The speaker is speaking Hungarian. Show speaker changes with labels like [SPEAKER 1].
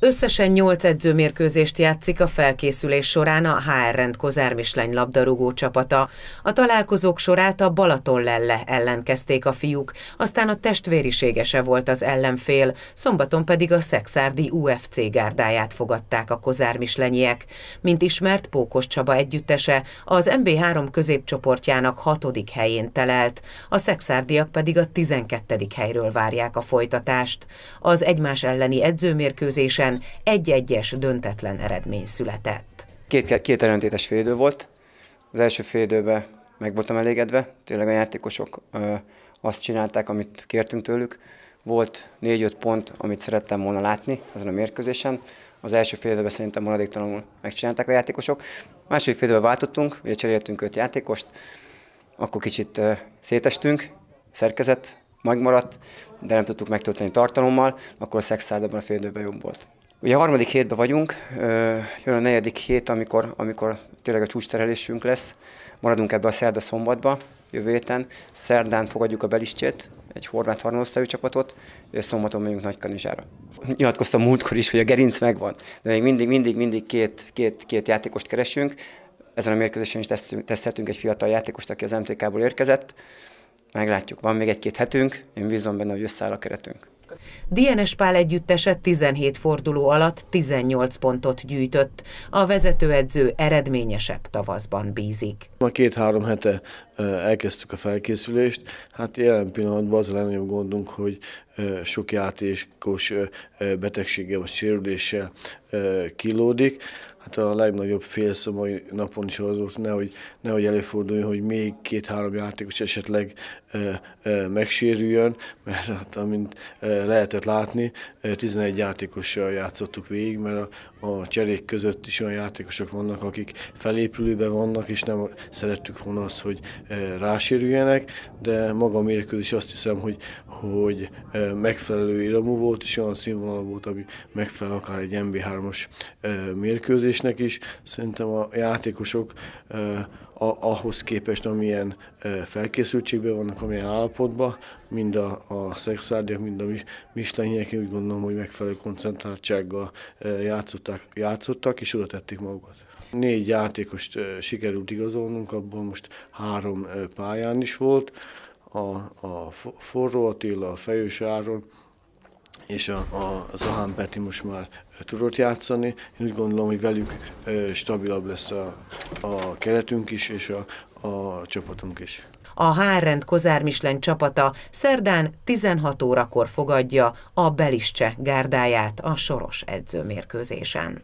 [SPEAKER 1] Összesen nyolc edzőmérkőzést játszik a felkészülés során a HR Rend Mislány labdarúgó csapata. A találkozók sorát a Balatonlelle ellen kezdték a fiúk, aztán a testvériségese volt az ellenfél, szombaton pedig a szexárdi UFC gárdáját fogadták a kozármislenyiek. Mint ismert, Pókos Csaba együttese az MB3 középcsoportjának hatodik helyén telelt, a szexárdiak pedig a 12. helyről várják a folytatást. Az egymás elleni edzőmérkőzésen mérkőzésen egy-egyes döntetlen eredmény született.
[SPEAKER 2] Két, két ellentétes félidő volt. Az első félidőben meg voltam elégedve, tényleg a játékosok ö, azt csinálták, amit kértünk tőlük. Volt négy-öt pont, amit szerettem volna látni ezen a mérkőzésen. Az első fél időben szerintem maradéktalanul megcsinálták a játékosok. Második fél időben váltottunk, ugye cseréltünk öt játékost, akkor kicsit ö, szétestünk, szerkezet megmaradt, de nem tudtuk megtölteni tartalommal, akkor a Szexárd a fél időben jobb volt. Ugye a harmadik hétben vagyunk, jön a negyedik hét, amikor, amikor tényleg a csúcsterelésünk lesz. Maradunk ebbe a szerda-szombatba, jövő héten. Szerdán fogadjuk a belistjét, egy horvát harmadosztályú csapatot, szombaton megyünk Nagykanizsára. Nyilatkoztam múltkor is, hogy a gerinc megvan, de még mindig, mindig, mindig két, két, két játékost keresünk. Ezen a mérkőzésen is teszteltünk egy fiatal játékost, aki az MTK-ból érkezett. Meglátjuk, van még egy-két hetünk, én bízom benne, hogy összeáll a keretünk.
[SPEAKER 1] Dienes Pál együttese 17 forduló alatt 18 pontot gyűjtött. A vezetőedző eredményesebb
[SPEAKER 3] tavaszban bízik. Ma két-három hete elkezdtük a felkészülést. Hát jelen pillanatban az a legnagyobb gondunk, hogy sok játékos betegsége vagy sérüléssel kilódik hát a legnagyobb mai napon is az volt, nehogy, nehogy előforduljon, hogy még két-három játékos esetleg e, e, megsérüljön, mert hát, amint e, lehetett látni, 11 játékossal játszottuk végig, mert a, a cserék között is olyan játékosok vannak, akik felépülőben vannak, és nem szerettük volna azt, hogy e, rásérüljenek, de maga a mérkőzés azt hiszem, hogy, hogy e, megfelelő iramú volt, és olyan színvonal volt, ami megfelel akár egy MB3-as e, mérkőzés, edzésnek is, szerintem a játékosok eh, a, ahhoz képest, amilyen eh, felkészültségben vannak, amilyen állapotban, mind a, a szexárdiak, mind a mislenyek, úgy gondolom, hogy megfelelő koncentráltsággal eh, játszottak, játszottak és oda tették magukat. Négy játékost sikerült igazolnunk, abból most három pályán is volt, a, a Forró Attila, a Fejős Áron, és a, a, a Zahán Peti most már tudott játszani. Én úgy gondolom, hogy velük stabilabb lesz a, a keretünk is, és a, a csapatunk is.
[SPEAKER 1] A Hárrend Kozár Mislen csapata szerdán 16 órakor fogadja a Beliscse gárdáját a soros edzőmérkőzésen.